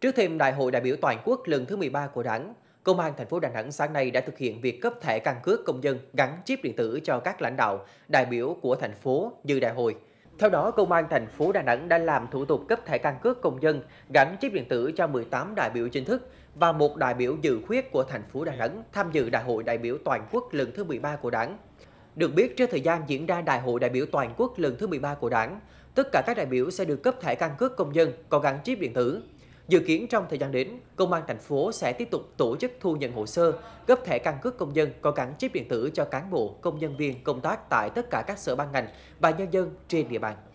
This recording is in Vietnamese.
Trước thêm Đại hội đại biểu toàn quốc lần thứ 13 của Đảng, Công an thành phố Đà Nẵng sáng nay đã thực hiện việc cấp thẻ căn cước công dân gắn chip điện tử cho các lãnh đạo, đại biểu của thành phố dự đại hội. Theo đó, Công an thành phố Đà Nẵng đã làm thủ tục cấp thẻ căn cước công dân gắn chip điện tử cho 18 đại biểu chính thức và một đại biểu dự khuyết của thành phố Đà Nẵng tham dự Đại hội đại biểu toàn quốc lần thứ 13 của Đảng. Được biết, trước thời gian diễn ra Đại hội đại biểu toàn quốc lần thứ 13 của Đảng, tất cả các đại biểu sẽ được cấp thẻ căn cước công dân có gắn chip điện tử. Dự kiến trong thời gian đến, công an thành phố sẽ tiếp tục tổ chức thu nhận hồ sơ, cấp thẻ căn cước công dân có gắn chip điện tử cho cán bộ, công nhân viên công tác tại tất cả các sở ban ngành và nhân dân trên địa bàn.